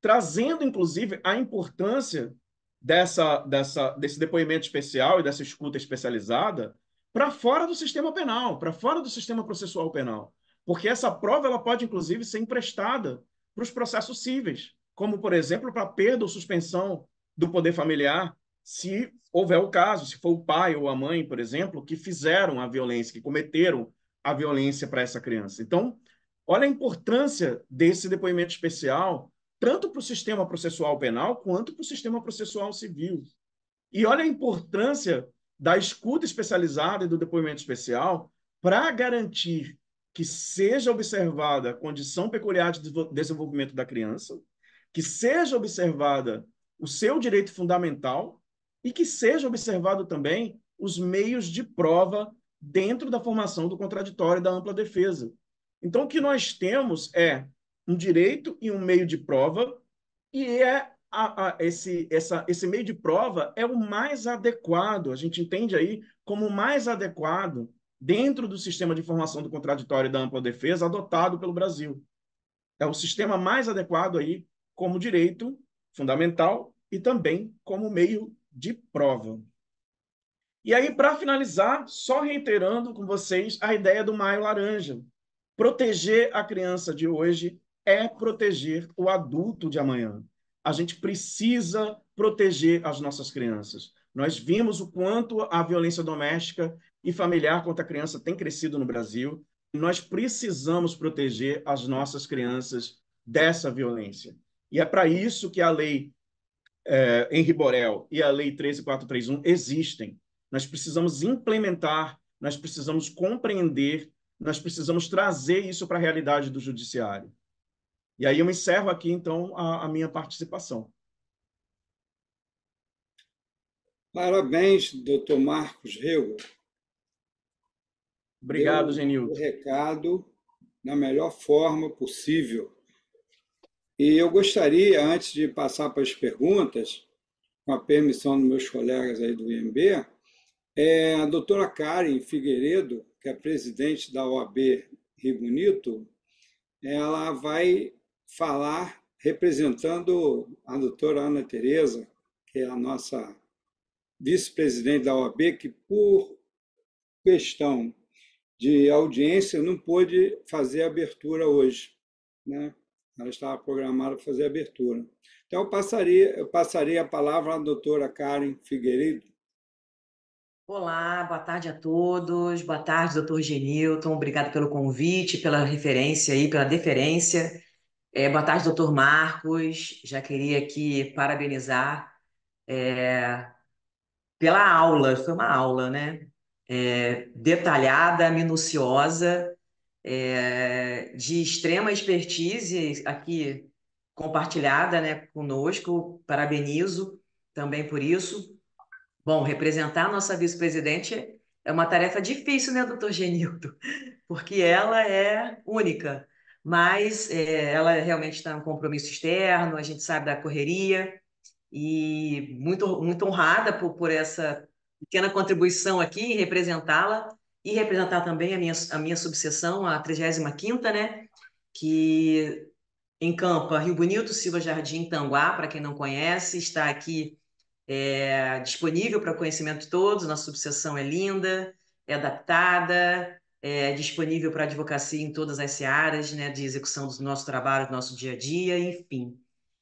trazendo, inclusive, a importância dessa, dessa, desse depoimento especial e dessa escuta especializada para fora do sistema penal, para fora do sistema processual penal. Porque essa prova ela pode, inclusive, ser emprestada para os processos cíveis, como, por exemplo, para perda ou suspensão do poder familiar se houver o caso, se for o pai ou a mãe, por exemplo, que fizeram a violência, que cometeram a violência para essa criança. Então, olha a importância desse depoimento especial, tanto para o sistema processual penal quanto para o sistema processual civil. E olha a importância da escuta especializada e do depoimento especial para garantir que seja observada a condição peculiar de desenvolvimento da criança, que seja observada o seu direito fundamental e que seja observado também os meios de prova dentro da formação do contraditório e da ampla defesa. Então, o que nós temos é um direito e um meio de prova, e é a, a, esse, essa, esse meio de prova é o mais adequado, a gente entende aí como o mais adequado dentro do sistema de formação do contraditório e da ampla defesa adotado pelo Brasil. É o sistema mais adequado aí como direito fundamental e também como meio de prova. E aí, para finalizar, só reiterando com vocês a ideia do maio laranja. Proteger a criança de hoje é proteger o adulto de amanhã. A gente precisa proteger as nossas crianças. Nós vimos o quanto a violência doméstica e familiar contra a criança tem crescido no Brasil. Nós precisamos proteger as nossas crianças dessa violência. E é para isso que a lei é, Henri Borel e a Lei 13431 existem. Nós precisamos implementar, nós precisamos compreender, nós precisamos trazer isso para a realidade do judiciário. E aí eu encerro aqui, então, a, a minha participação. Parabéns, doutor Marcos Rego. Obrigado, Genil. O recado na melhor forma possível. E eu gostaria, antes de passar para as perguntas, com a permissão dos meus colegas aí do IMB, é, a doutora Karen Figueiredo, que é presidente da OAB Rio Bonito, ela vai falar representando a doutora Ana Tereza, que é a nossa vice-presidente da OAB, que por questão de audiência não pôde fazer a abertura hoje, né? Ela estava programada para fazer a abertura. Então, eu passaria, eu passaria a palavra à doutora Karen Figueiredo. Olá, boa tarde a todos. Boa tarde, doutor Genilton. Obrigado pelo convite, pela referência aí pela deferência. É, boa tarde, doutor Marcos. Já queria aqui parabenizar é, pela aula, foi uma aula, né? É, detalhada, minuciosa, é, de extrema expertise aqui compartilhada né, conosco. Parabenizo também por isso. Bom, representar a nossa vice-presidente é uma tarefa difícil, né, doutor Genildo? Porque ela é única, mas é, ela realmente está um compromisso externo, a gente sabe da correria, e muito, muito honrada por, por essa pequena contribuição aqui em representá-la e representar também a minha, a minha subseção, a 35ª, né, que encampa Rio Bonito, Silva Jardim, Tanguá, para quem não conhece, está aqui é, disponível para conhecimento de todos, nossa subseção é linda, é adaptada, é disponível para advocacia em todas as áreas, né, de execução do nosso trabalho, do nosso dia a dia, enfim.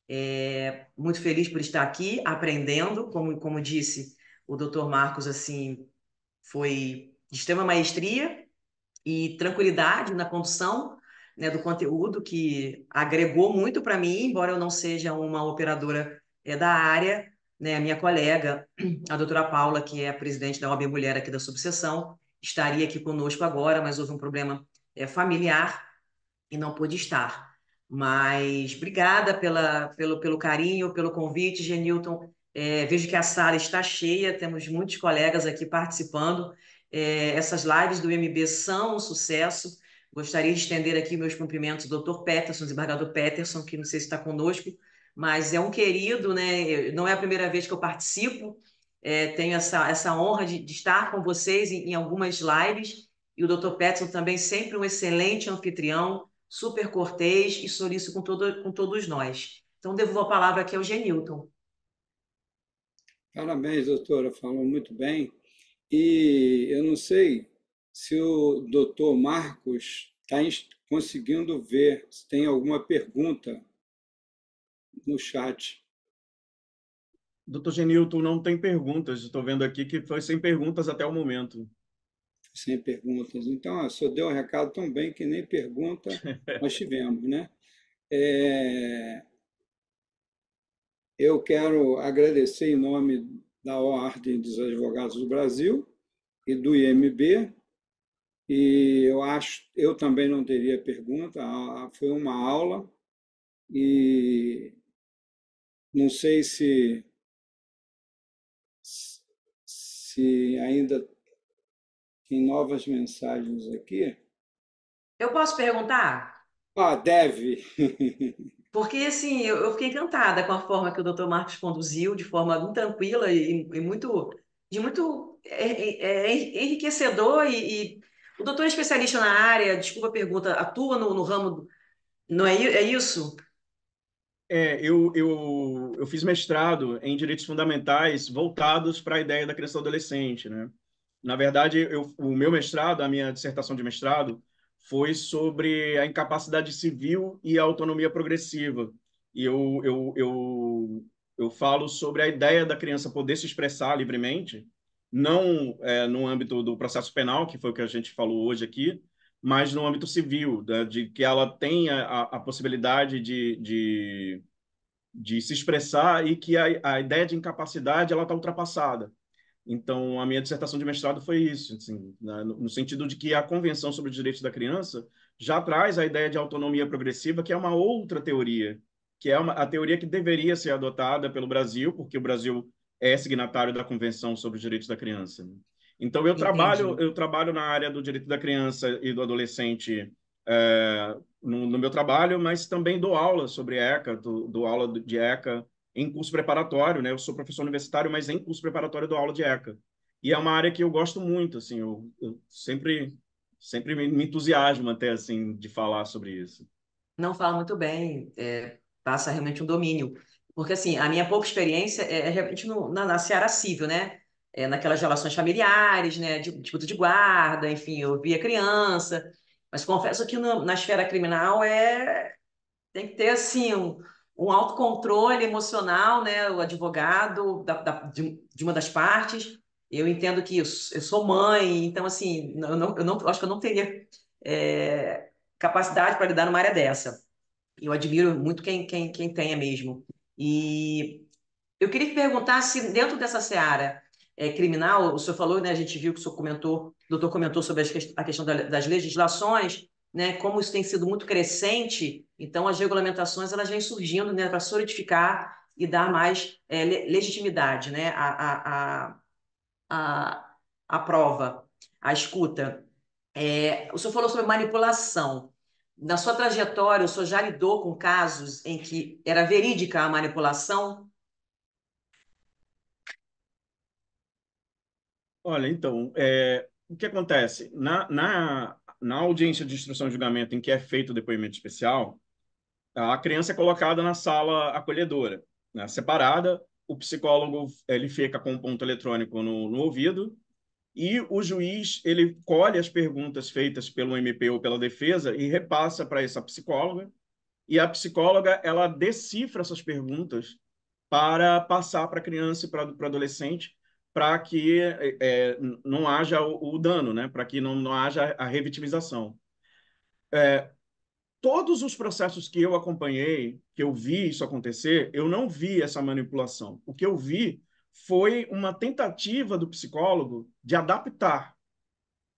É, muito feliz por estar aqui, aprendendo, como, como disse o doutor Marcos, assim, foi de extrema maestria e tranquilidade na condução né, do conteúdo, que agregou muito para mim, embora eu não seja uma operadora é, da área. Né, a minha colega, a doutora Paula, que é a presidente da OAB Mulher aqui da subseção, estaria aqui conosco agora, mas houve um problema é, familiar e não pôde estar. Mas obrigada pela, pelo, pelo carinho, pelo convite, Genilton. É, vejo que a sala está cheia, temos muitos colegas aqui participando. É, essas lives do MB são um sucesso. Gostaria de estender aqui meus cumprimentos ao doutor Peterson, desembargador Peterson, que não sei se está conosco, mas é um querido, né? Não é a primeira vez que eu participo. É, tenho essa, essa honra de, de estar com vocês em, em algumas lives. E o doutor Peterson também sempre um excelente anfitrião, super cortês e solícito com, todo, com todos nós. Então, devolvo a palavra aqui ao Genilton. Parabéns, doutora. Falou muito bem. E eu não sei se o doutor Marcos está conseguindo ver se tem alguma pergunta no chat. Doutor Genilton, não tem perguntas. Estou vendo aqui que foi sem perguntas até o momento. Sem perguntas. Então, só deu um recado tão bem que nem pergunta [laughs] nós tivemos, né? É... Eu quero agradecer em nome da Ordem dos Advogados do Brasil e do IMB. E eu acho, eu também não teria pergunta, foi uma aula e não sei se se ainda tem novas mensagens aqui. Eu posso perguntar? Ah, deve. [laughs] Porque, assim, eu, fiquei encantada com a forma que o Dr. Marcos conduziu, de forma muito tranquila e, e muito, de muito é, é, é, enriquecedor. E, e, o doutor é especialista na área, desculpa a pergunta, atua no, no ramo, não é, é isso? É, eu, eu, eu fiz mestrado em direitos fundamentais voltados para a ideia da criança adolescente, né? Na verdade, eu, o meu mestrado, a minha dissertação de mestrado, foi sobre a incapacidade civil e a autonomia progressiva. E eu, eu, eu, eu falo sobre a ideia da criança poder se expressar livremente, não é, no âmbito do processo penal, que foi o que a gente falou hoje aqui, mas no âmbito civil, né, de que ela tenha a, a possibilidade de, de, de, se expressar e que a, a ideia de incapacidade ela está ultrapassada. Então, a minha dissertação de mestrado foi isso, assim, né, no sentido de que a Convenção sobre os Direitos da Criança já traz a ideia de autonomia progressiva, que é uma outra teoria, que é uma, a teoria que deveria ser adotada pelo Brasil, porque o Brasil é signatário da Convenção sobre os Direitos da Criança. Né. Então, eu trabalho eu trabalho na área do direito da criança e do adolescente é, no, no, meu trabalho, mas também dou aula sobre ECA, dou, dou aula de ECA em curso preparatório, né? Eu sou professor universitário, mas em curso preparatório dou aula de ECA. E é uma área que eu gosto muito, assim, eu, eu sempre sempre me entusiasmo até assim de falar sobre isso. Não fala muito bem, é, passa realmente um domínio, porque assim a minha pouca experiência é, é realmente no, na, na seara civil, né? É, naquelas relações familiares, né? De, disputa de guarda, enfim, eu via criança, mas confesso que no, na esfera criminal é tem que ter assim um, um autocontrole emocional, né? O advogado da, da, de, de, uma das partes. Eu entendo que eu, eu sou mãe, então, assim, eu, não, eu não acho que eu não teria é, capacidade para lidar numa área dessa. Eu admiro muito quem, quem, quem tenha mesmo. E eu queria te perguntar se, dentro dessa seara é, criminal, o senhor falou, né? A gente viu que o senhor comentou, o doutor comentou sobre as, a questão da, das legislações, né? Como isso tem sido muito crescente então, as regulamentações elas vêm surgindo né, para solidificar e dar mais é, legitimidade né, à, à, à, à prova, à escuta. É, o senhor falou sobre manipulação. Na sua trajetória, o senhor já lidou com casos em que era verídica a manipulação? Olha, então, é, o que acontece? Na, na, na audiência de instrução e julgamento em que é feito o depoimento especial, a criança é colocada na sala acolhedora, né, separada. O psicólogo ele fica com um ponto eletrônico no, no, ouvido e o juiz ele colhe as perguntas feitas pelo MP ou pela defesa e repassa para essa psicóloga. E a psicóloga ela decifra essas perguntas para passar para a criança e para o adolescente para que é, não haja o, o dano, né? para que não, não haja a revitimização. É, todos os processos que eu acompanhei, que eu vi isso acontecer, eu não vi essa manipulação. O que eu vi foi uma tentativa do psicólogo de adaptar.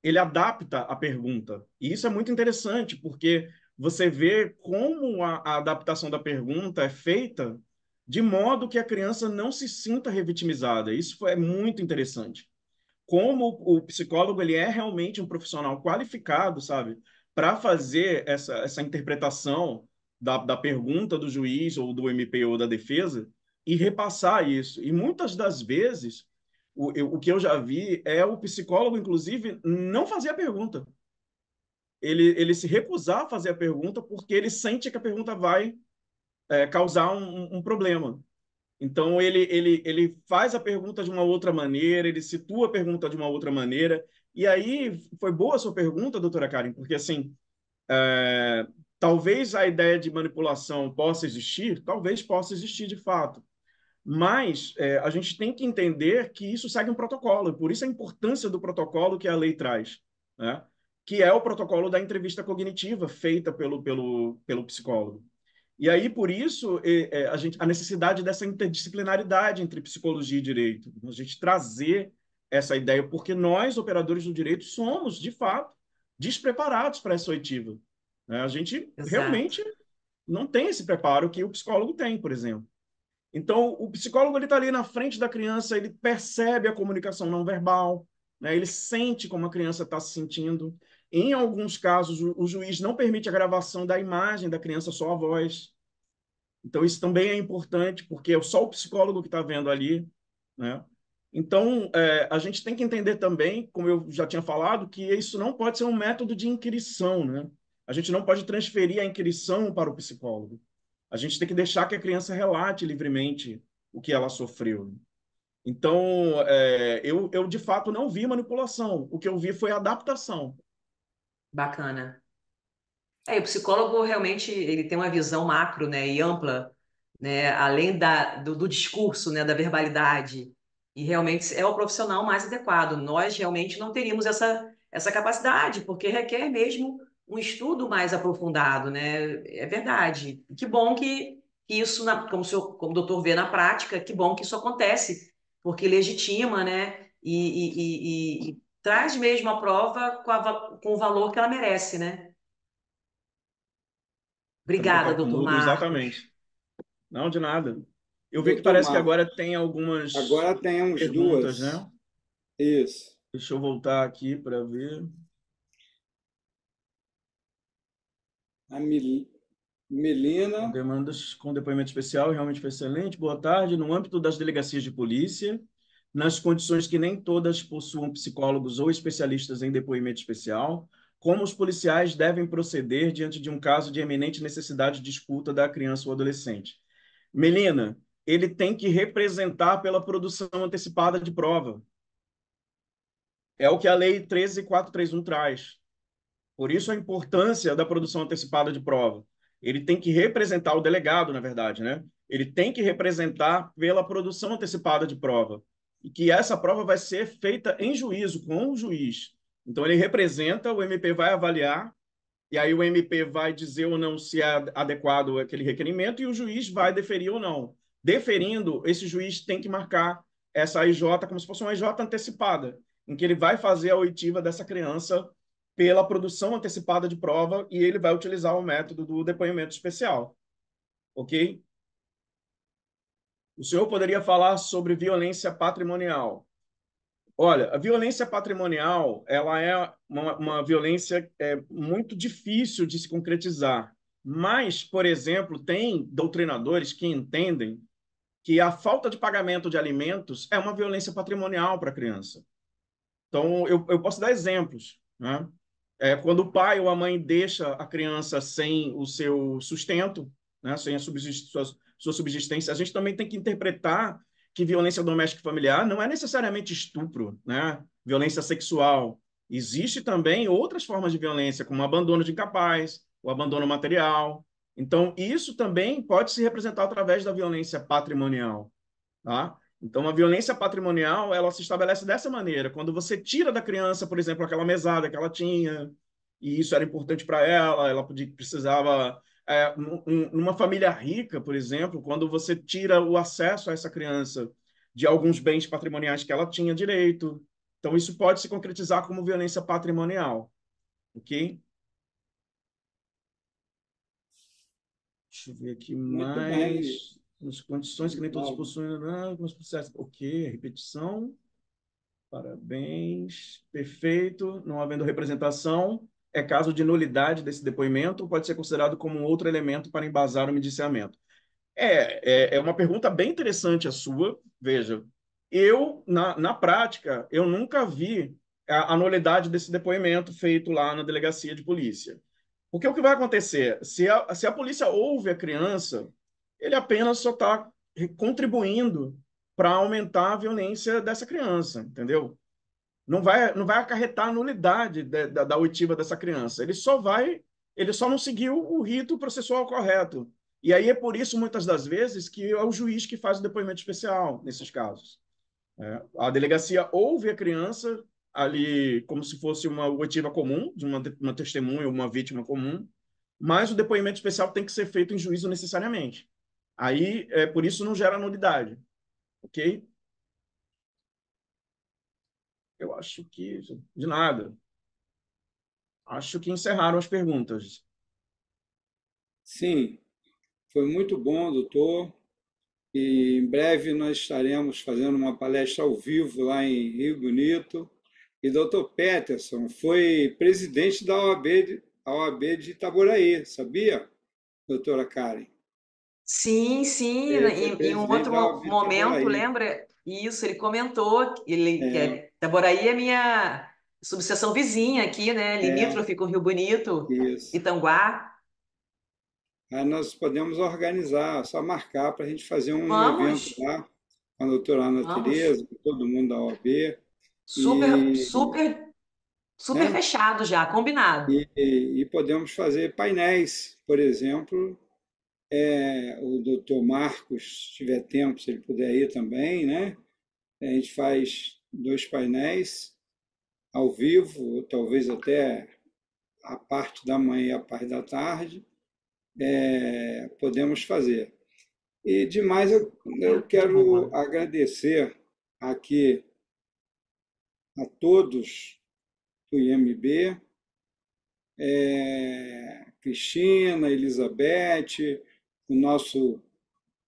Ele adapta a pergunta. E isso é muito interessante, porque você vê como a, a adaptação da pergunta é feita de modo que a criança não se sinta revitimizada. Isso é muito interessante. Como o psicólogo ele é realmente um profissional qualificado, sabe? para fazer essa, essa interpretação da, da pergunta do juiz ou do MP ou da defesa e repassar isso. E muitas das vezes, o, eu, o que eu já vi é o psicólogo, inclusive, não fazer a pergunta. Ele, ele se recusar a fazer a pergunta porque ele sente que a pergunta vai é, causar um, um problema. Então, ele, ele, ele faz a pergunta de uma outra maneira, ele situa a pergunta de uma outra maneira, e aí foi boa a sua pergunta, doutora Karen, porque assim, é, talvez a ideia de manipulação possa existir, talvez possa existir de fato, mas é, a gente tem que entender que isso segue um protocolo, e por isso a importância do protocolo que a lei traz, né? que é o protocolo da entrevista cognitiva feita pelo, pelo, pelo psicólogo. E aí, por isso, é, a, gente, a necessidade dessa interdisciplinaridade entre psicologia e direito, a gente trazer essa ideia, porque nós, operadores do direito, somos, de fato, despreparados para essa oitiva. Né? A gente Exato. realmente não tem esse preparo que o psicólogo tem, por exemplo. Então, o psicólogo está ali na frente da criança, ele percebe a comunicação não verbal, né? ele sente como a criança está se sentindo. Em alguns casos, o, o juiz não permite a gravação da imagem da criança, só a voz. Então, isso também é importante, porque é só o psicólogo que está vendo ali. Né? Então, é, a gente tem que entender também, como eu já tinha falado, que isso não pode ser um método de inquirição, né? A gente não pode transferir a inquirição para o psicólogo. A gente tem que deixar que a criança relate livremente o que ela sofreu. Então, é, eu, eu de fato não vi manipulação. O que eu vi foi adaptação. Bacana. É, o psicólogo realmente ele tem uma visão macro, né, e ampla, né, além da, do, do discurso, né, da verbalidade. E realmente é o profissional mais adequado. Nós realmente não teríamos essa, essa capacidade, porque requer mesmo um estudo mais aprofundado, né? É verdade. Que bom que, isso, na, como, o senhor, como o doutor vê na prática, que bom que isso acontece, porque legitima, né? E, e, e, e traz mesmo a prova com, a, com o valor que ela merece, né? Obrigada, doutor Marcos. Exatamente. Não, de nada. Eu vi que parece que agora tem algumas. Agora tem uns duas. Né? Isso. Deixa eu voltar aqui para ver. A Mil... Melina. Demandas com depoimento especial, realmente foi excelente. Boa tarde. No âmbito das delegacias de polícia, nas condições que nem todas possuam psicólogos ou especialistas em depoimento especial, como os policiais devem proceder diante de um caso de eminente necessidade de escuta da criança ou adolescente. Melina, ele tem que representar pela produção antecipada de prova. É o que a Lei 13431 traz. Por isso a importância da produção antecipada de prova. Ele tem que representar o delegado, na verdade, né? Ele tem que representar pela produção antecipada de prova. E que essa prova vai ser feita em juízo, com o juiz. Então ele representa, o MP vai avaliar, e aí o MP vai dizer ou não se é adequado aquele requerimento, e o juiz vai deferir ou não deferindo, esse juiz tem que marcar essa IJ como se fosse uma IJ antecipada, em que ele vai fazer a oitiva dessa criança pela produção antecipada de prova e ele vai utilizar o método do depoimento especial. Ok? O senhor poderia falar sobre violência patrimonial. Olha, a violência patrimonial ela é uma, uma violência é, muito difícil de se concretizar. Mas, por exemplo, tem doutrinadores que entendem que a falta de pagamento de alimentos é uma violência patrimonial para a criança. Então, eu, eu posso dar exemplos. Né? É, quando o pai ou a mãe deixa a criança sem o seu sustento, né? sem a subsist sua, sua subsistência, a gente também tem que interpretar que violência doméstica e familiar não é necessariamente estupro, né? violência sexual. Existe também outras formas de violência, como o abandono de incapaz, o abandono material, então, isso também pode se representar através da violência patrimonial. Tá? Então, a violência patrimonial ela se estabelece dessa maneira. Quando você tira da criança, por exemplo, aquela mesada que ela tinha, e isso era importante para ela, ela precisava. É, numa família rica, por exemplo, quando você tira o acesso a essa criança de alguns bens patrimoniais que ela tinha direito, então isso pode se concretizar como violência patrimonial, ok? Deixa eu ver aqui mais. As condições que nem todos possuem, né, alguns processos. ok Repetição. Parabéns. Perfeito. Não havendo representação, é caso de nulidade desse depoimento, pode ser considerado como outro elemento para embasar o mediciamento É, é, é uma pergunta bem interessante a sua. Veja, eu, na, na prática, eu nunca vi a, a nulidade desse depoimento feito lá na delegacia de polícia. Porque o que vai acontecer? Se a, se a polícia ouve a criança, ele apenas só está contribuindo para aumentar a violência dessa criança, entendeu? Não vai, não vai acarretar a nulidade de, da, da oitiva dessa criança. Ele só vai, ele só não seguiu o rito processual correto. E aí é por isso, muitas das vezes, que é o juiz que faz o depoimento especial nesses casos. É, a delegacia ouve a criança, ali como se fosse uma oitiva comum, de uma, uma testemunha, uma vítima comum, mas o depoimento especial tem que ser feito em juízo necessariamente. Aí, é, por isso, não gera nulidade, ok? Eu acho que... De nada. Acho que encerraram as perguntas. Sim, foi muito bom, doutor. E em breve nós estaremos fazendo uma palestra ao vivo lá em Rio Bonito e doutor Peterson foi presidente da OAB de, OAB de Itaboraí, sabia, doutora Karen? Sim, sim, em, né, em, um outro momento, lembra? Isso, ele comentou, ele, é. que é, Itaboraí é minha subseção vizinha aqui, né? É. Limítrofe é. com Rio Bonito, Isso. Itanguá. Aí ah, nós podemos organizar, só marcar para a gente fazer um Vamos. evento lá com a doutora Ana Tereza, com todo mundo da OAB. Super, e, super, super né? fechado já, combinado. E, e, podemos fazer painéis, por exemplo, é, o doutor Marcos, se tiver tempo, se ele puder ir também, né? A gente faz dois painéis ao vivo, talvez até a parte da manhã e a parte da tarde, é, podemos fazer. E demais, eu, eu tá, tá quero agradecer aqui a todos do IMB, é, Cristina, Elizabeth, o nosso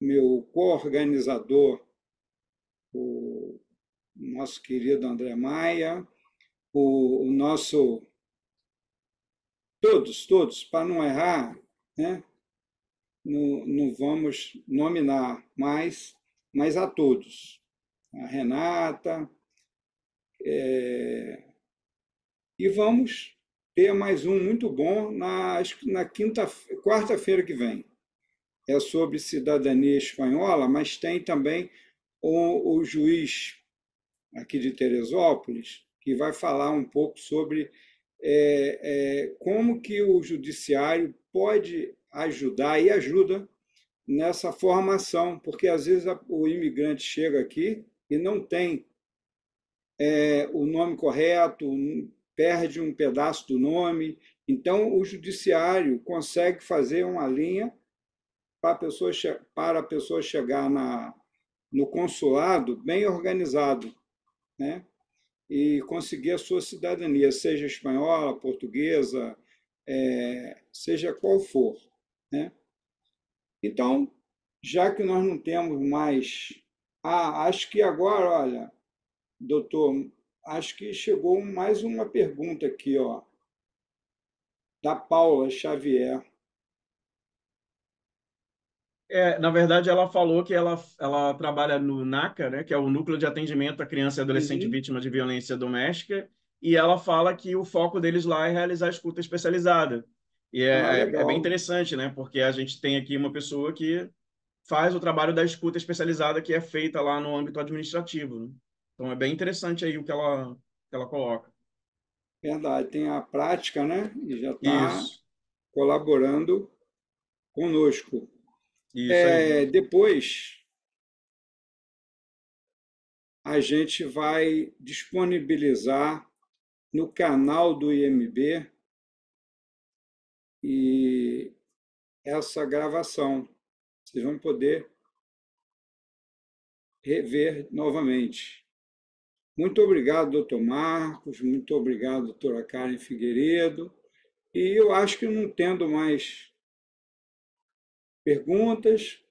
meu co-organizador, o nosso querido André Maia, o, o nosso todos, todos, para não errar, né? Não, não, vamos nominar mais, mas a todos. A Renata, é... E vamos ter mais um muito bom na, na quinta, quarta-feira que vem. É sobre cidadania espanhola, mas tem também o, o juiz aqui de Teresópolis, que vai falar um pouco sobre é, é, como que o judiciário pode ajudar e ajuda nessa formação, porque às vezes a, o imigrante chega aqui e não tem é, o nome correto, perde um pedaço do nome. Então, o judiciário consegue fazer uma linha para a pessoa, para a pessoa chegar na, no consulado bem organizado, né? E conseguir a sua cidadania, seja espanhola, portuguesa, é, seja qual for, né? Então, já que nós não temos mais. Ah, acho que agora, olha, Doutor, acho que chegou mais uma pergunta aqui, ó, da Paula Xavier. É, na verdade, ela falou que ela, ela trabalha no NACA, né, que é o Núcleo de Atendimento à Criança e Adolescente uhum. Vítima de Violência Doméstica, e ela fala que o foco deles lá é realizar escuta especializada. E é, ah, é, é bem interessante, né, porque a gente tem aqui uma pessoa que faz o trabalho da escuta especializada que é feita lá no âmbito administrativo. Né? Então é bem interessante aí o que ela, que ela coloca. Verdade, tem a prática, né? E já está colaborando conosco. Isso é, aí. Depois, a gente vai disponibilizar no canal do IMB e essa gravação. Vocês vão poder rever novamente. Muito obrigado, doutor Marcos, muito obrigado, doutora Karen Figueiredo. E eu acho que não tendo mais perguntas,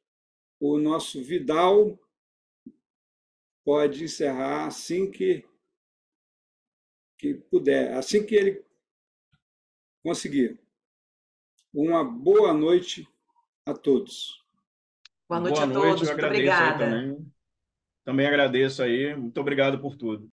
o nosso Vidal pode encerrar assim que, que puder, assim que ele conseguir. Uma boa noite a todos. Boa noite boa a todos, muito obrigada. Também agradeço aí. Muito obrigado por tudo.